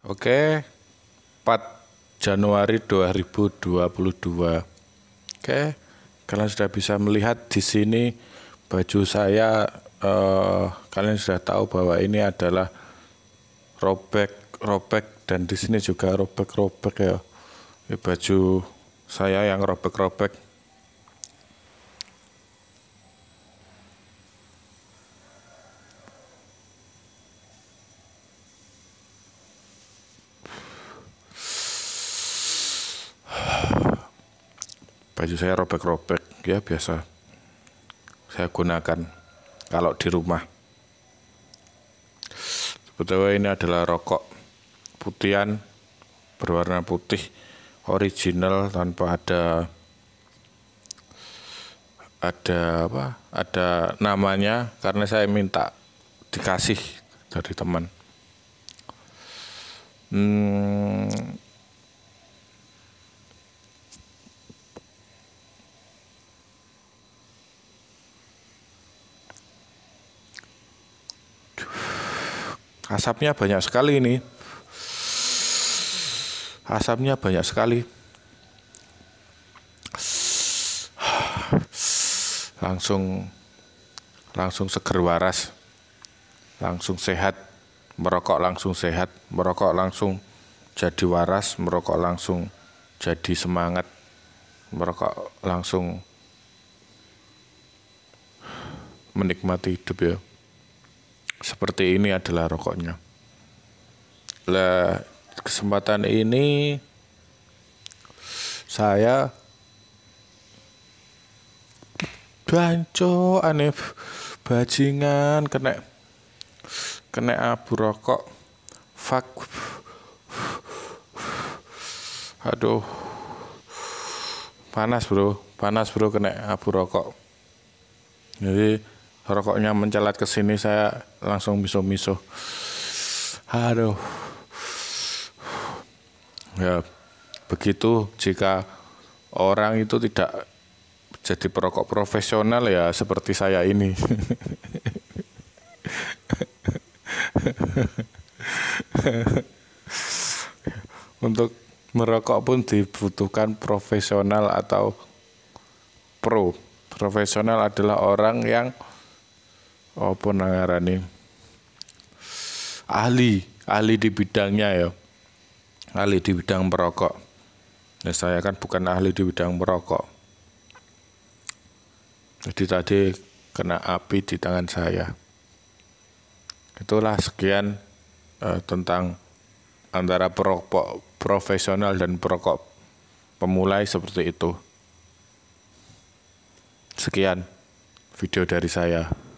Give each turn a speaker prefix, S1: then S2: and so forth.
S1: Oke, 4 Januari 2022. Oke, kalian sudah bisa melihat di sini baju saya. Eh, kalian sudah tahu bahwa ini adalah robek-robek dan di sini juga robek-robek ya. Ini baju saya yang robek-robek. baju saya robek-robek ya biasa saya gunakan kalau di rumah sebetulnya ini adalah rokok putian berwarna putih original tanpa ada ada apa ada namanya karena saya minta dikasih dari teman hmm, Asapnya banyak sekali ini. Asapnya banyak sekali. Langsung langsung seger waras. Langsung sehat. Merokok langsung sehat, merokok langsung jadi waras, merokok langsung jadi semangat. Merokok langsung menikmati hidup ya seperti ini adalah rokoknya. Lah kesempatan ini saya banco aneh bajingan kena kena abu rokok Fak, aduh panas bro panas bro kena abu rokok jadi rokoknya mencelat ke sini saya langsung miso-miso aduh ya begitu jika orang itu tidak jadi perokok profesional ya seperti saya ini untuk merokok pun dibutuhkan profesional atau pro profesional adalah orang yang apa nangarani ahli ahli di bidangnya ya ahli di bidang merokok nah, saya kan bukan ahli di bidang merokok jadi tadi kena api di tangan saya itulah sekian eh, tentang antara perokok profesional dan perokok pemulai seperti itu sekian video dari saya.